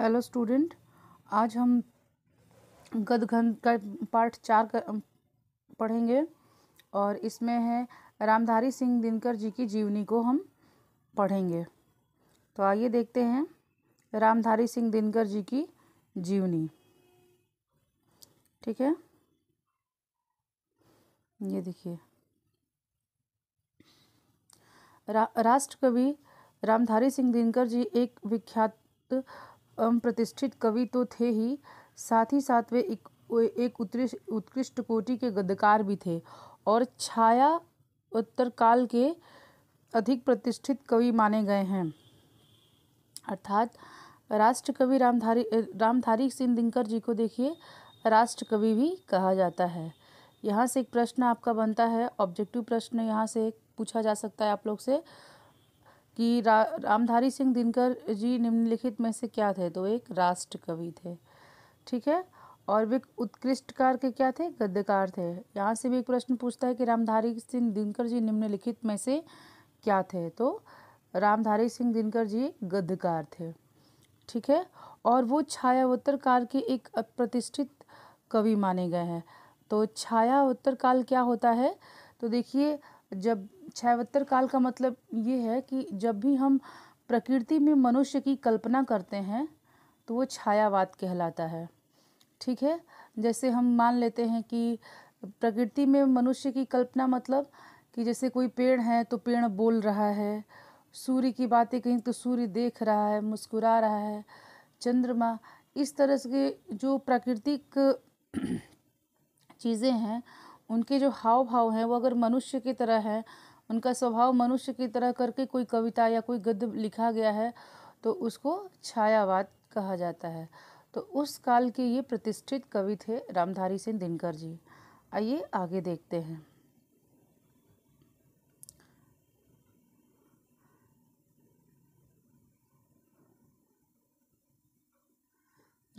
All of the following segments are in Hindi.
हेलो स्टूडेंट आज हम गदघन का पार्ट चार कर, पढ़ेंगे और इसमें है रामधारी सिंह दिनकर जी की जीवनी को हम पढ़ेंगे तो आइए देखते हैं रामधारी सिंह दिनकर जी की जीवनी ठीक है ये देखिए रा, राष्ट्र कवि रामधारी सिंह दिनकर जी एक विख्यात एवं प्रतिष्ठित कवि तो थे ही साथ ही साथ वे एक एक उत्कृष्ट उत्कृष्ट कोटि के गद्यकार भी थे और छाया उत्तर काल के अधिक प्रतिष्ठित कवि माने गए हैं अर्थात राष्ट्रकवि रामधारी रामधारी सिंह दिनकर जी को देखिए राष्ट्रकवि भी कहा जाता है यहाँ से एक प्रश्न आपका बनता है ऑब्जेक्टिव प्रश्न यहाँ से पूछा जा सकता है आप लोग से कि रा, रामधारी सिंह दिनकर जी निम्नलिखित में से क्या थे तो एक राष्ट्र कवि थे ठीक है और वे उत्कृष्टकार के क्या थे गद्यकार थे यहाँ से भी एक प्रश्न पूछता है कि रामधारी सिंह दिनकर जी निम्नलिखित में से क्या थे तो रामधारी सिंह दिनकर जी गद्यकार थे ठीक है और वो छायावोत्तर काल के एक प्रतिष्ठित कवि माने गए हैं तो छायावोत्तर काल क्या होता है तो देखिए जब छायावत्तर काल का मतलब ये है कि जब भी हम प्रकृति में मनुष्य की कल्पना करते हैं तो वो छायावाद कहलाता है ठीक है जैसे हम मान लेते हैं कि प्रकृति में मनुष्य की कल्पना मतलब कि जैसे कोई पेड़ है तो पेड़ बोल रहा है सूर्य की बातें कहीं तो सूर्य देख रहा है मुस्कुरा रहा है चंद्रमा इस तरह से जो प्राकृतिक चीज़ें हैं उनके जो हाव भाव हैं वो अगर मनुष्य की तरह हैं उनका स्वभाव मनुष्य की तरह करके कोई कविता या कोई गद्य लिखा गया है तो उसको छायावाद कहा जाता है तो उस काल के ये प्रतिष्ठित कवि थे रामधारी सिंह दिनकर जी आइए आगे देखते हैं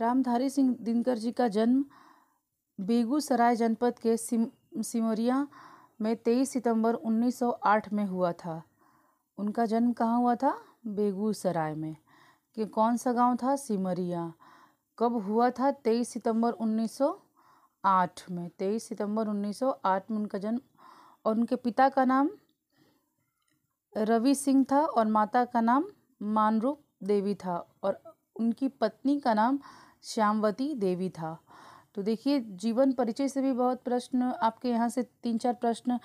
रामधारी सिंह दिनकर जी का जन्म बेगूसराय जनपद के सिम सिमोरिया में तेईस सितंबर 1908 में हुआ था उनका जन्म कहाँ हुआ था बेगूसराय में कि कौन सा गांव था सिमरिया कब हुआ था तेईस सितंबर 1908 में तेईस सितंबर 1908 में उनका जन्म और उनके पिता का नाम रवि सिंह था और माता का नाम मानरूप देवी था और उनकी पत्नी का नाम श्यामवती देवी था तो देखिए जीवन परिचय से भी बहुत प्रश्न आपके यहाँ से तीन चार प्रश्न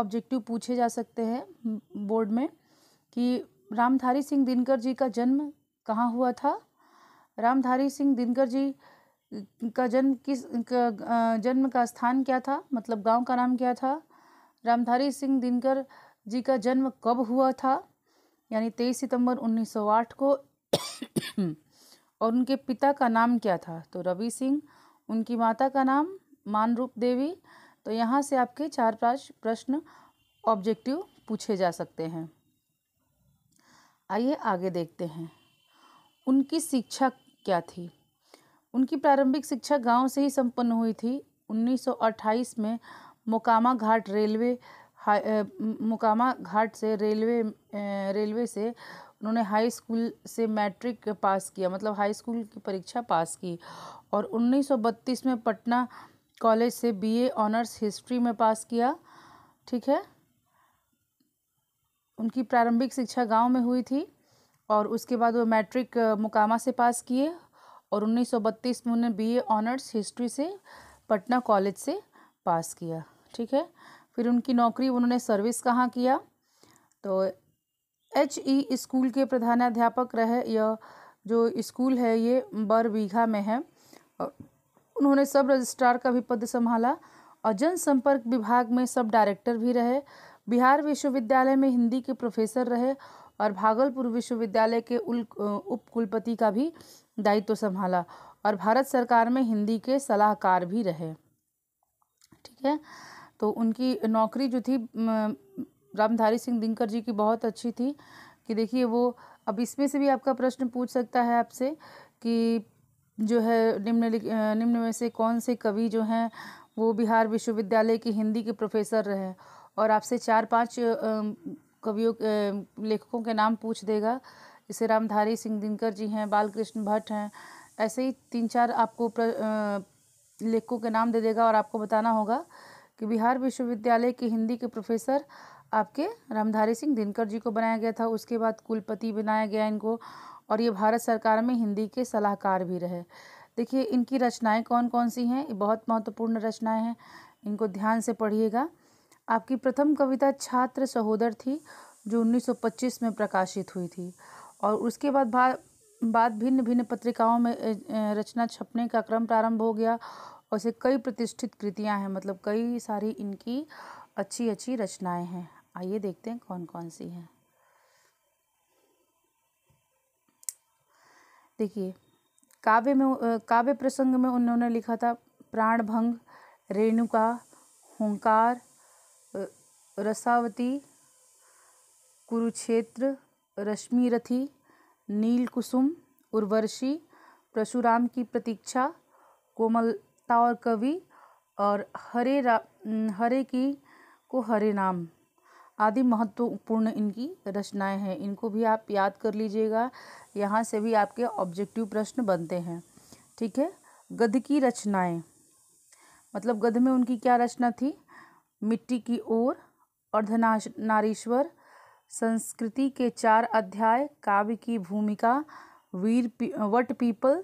ऑब्जेक्टिव पूछे जा सकते हैं बोर्ड हम्म, में कि रामधारी सिंह दिनकर जी का जन्म कहाँ हुआ था रामधारी सिंह दिनकर जी का जन्म किस का, जन्म का स्थान क्या था मतलब गांव का नाम क्या था रामधारी सिंह दिनकर जी का जन्म कब हुआ था यानी तेईस सितंबर 1908 को और उनके पिता का नाम क्या था तो रवि सिंह उनकी माता का नाम मानरूप देवी तो यहाँ से आपके चार पाँच प्रश्न ऑब्जेक्टिव पूछे जा सकते हैं आइए आगे देखते हैं उनकी शिक्षा क्या थी उनकी प्रारंभिक शिक्षा गांव से ही संपन्न हुई थी 1928 में मोकामा घाट रेलवे मोकामा घाट से रेलवे रेलवे से उन्होंने हाई स्कूल से मैट्रिक पास किया मतलब हाई स्कूल की परीक्षा पास की और 1932 में पटना कॉलेज से बीए ऑनर्स हिस्ट्री में पास किया ठीक है उनकी प्रारंभिक शिक्षा गांव में हुई थी और उसके बाद वो मैट्रिक मुकामा से पास किए और 1932 में उन्होंने बीए ऑनर्स हिस्ट्री से पटना कॉलेज से पास किया ठीक है फिर उनकी नौकरी उन्होंने सर्विस कहाँ किया तो एच ई स्कूल के प्रधानाध्यापक रहे यह जो स्कूल है ये बरबीघा में है उन्होंने सब रजिस्ट्रार का भी पद संभाला और जनसंपर्क विभाग में सब डायरेक्टर भी रहे बिहार विश्वविद्यालय में हिंदी के प्रोफेसर रहे और भागलपुर विश्वविद्यालय के उपकुलपति का भी दायित्व तो संभाला और भारत सरकार में हिंदी के सलाहकार भी रहे ठीक है तो उनकी नौकरी जो थी रामधारी सिंह दिनकर जी की बहुत अच्छी थी कि देखिए वो अब इसमें से भी आपका प्रश्न पूछ सकता है आपसे कि जो है निम्न निम्न में से कौन से कवि जो हैं वो बिहार विश्वविद्यालय की हिंदी के प्रोफेसर रहे और आपसे चार पांच कवियों लेखकों के नाम पूछ देगा जैसे रामधारी सिंह दिनकर जी हैं बालकृष्ण भट्ट हैं ऐसे ही तीन चार आपको लेखकों के नाम दे देगा और आपको बताना होगा कि बिहार विश्वविद्यालय की हिंदी के प्रोफेसर आपके रामधारी सिंह दिनकर जी को बनाया गया था उसके बाद कुलपति बनाया गया इनको और ये भारत सरकार में हिंदी के सलाहकार भी रहे देखिए इनकी रचनाएं कौन कौन सी हैं ये बहुत महत्वपूर्ण रचनाएं हैं इनको ध्यान से पढ़िएगा आपकी प्रथम कविता छात्र सहोदर थी जो 1925 में प्रकाशित हुई थी और उसके बाद बाद भिन्न भिन्न पत्रिकाओं में रचना छपने का क्रम प्रारंभ हो गया और इसे कई प्रतिष्ठित कृतियां हैं मतलब कई सारी इनकी अच्छी अच्छी रचनाएँ हैं आइए देखते हैं कौन कौन सी हैं देखिए काव्य में काव्य प्रसंग में उन्होंने लिखा था प्राणभंग रेणुका हुंकार रसावती कुरुक्षेत्र रश्मिरथी नीलकुसुम उर्वर्षी परशुराम की प्रतीक्षा कोमलता और कवि और हरे रा हरे की को हरे नाम आदि महत्वपूर्ण इनकी रचनाएं हैं इनको भी आप याद कर लीजिएगा यहाँ से भी आपके ऑब्जेक्टिव प्रश्न बनते हैं ठीक है गध की रचनाएं मतलब गध में उनकी क्या रचना थी मिट्टी की ओर अर्धनाश नारीश्वर संस्कृति के चार अध्याय काव्य की भूमिका वीर पी, वट पीपल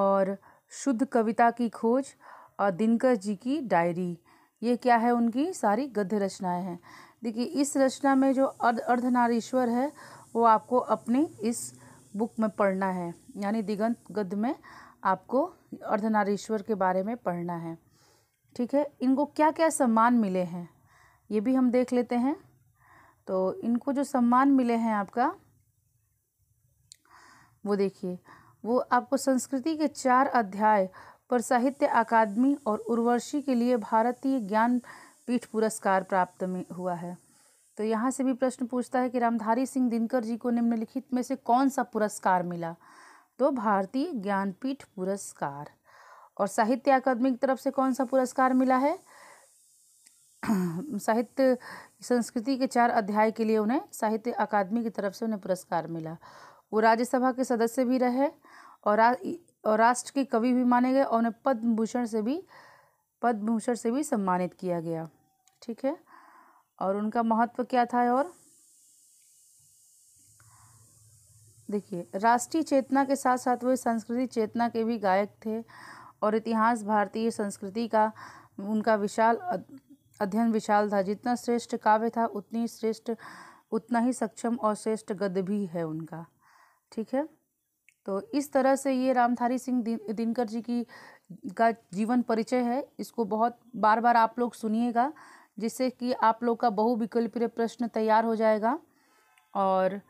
और शुद्ध कविता की खोज और दिनकर जी की डायरी ये क्या है उनकी सारी गद्य रचनाएं हैं देखिए इस रचना में जो अर्ध अर्धनारीश्वर है वो आपको अपनी इस बुक में पढ़ना है यानी दिगंत गद्य में आपको अर्धनारीश्वर के बारे में पढ़ना है ठीक है इनको क्या क्या सम्मान मिले हैं ये भी हम देख लेते हैं तो इनको जो सम्मान मिले हैं आपका वो देखिए वो आपको संस्कृति के चार अध्याय पर साहित्य अकादमी और उर्वशी के लिए भारतीय ज्ञान पीठ पुरस्कार प्राप्त में हुआ है तो यहाँ से भी प्रश्न पूछता है कि रामधारी सिंह दिनकर जी को निम्नलिखित में से कौन सा पुरस्कार मिला तो भारतीय ज्ञानपीठ पुरस्कार और साहित्य अकादमी की तरफ से कौन सा पुरस्कार मिला है साहित्य संस्कृति के चार अध्याय के लिए उन्हें साहित्य अकादमी की तरफ से उन्हें पुरस्कार मिला वो राज्यसभा के सदस्य भी रहे और रा, और राष्ट्र के कवि भी माने गए और उन्हें पद्म भूषण से भी पद्म भूषण से भी सम्मानित किया गया ठीक है और उनका महत्व क्या था और देखिए राष्ट्रीय चेतना के साथ साथ वे संस्कृति चेतना के भी गायक थे और इतिहास भारतीय संस्कृति का उनका विशाल अध्ययन विशाल था जितना श्रेष्ठ काव्य था उतनी श्रेष्ठ उतना ही सक्षम और श्रेष्ठ गद्य भी है उनका ठीक है तो इस तरह से ये रामधारी सिंह दिन, दिनकर जी की का जीवन परिचय है इसको बहुत बार बार आप लोग सुनिएगा जिससे कि आप लोग का बहुविकल्पीय प्रश्न तैयार हो जाएगा और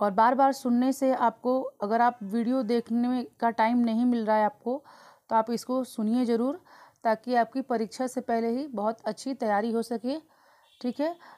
और बार बार सुनने से आपको अगर आप वीडियो देखने का टाइम नहीं मिल रहा है आपको तो आप इसको सुनिए ज़रूर ताकि आपकी परीक्षा से पहले ही बहुत अच्छी तैयारी हो सके ठीक है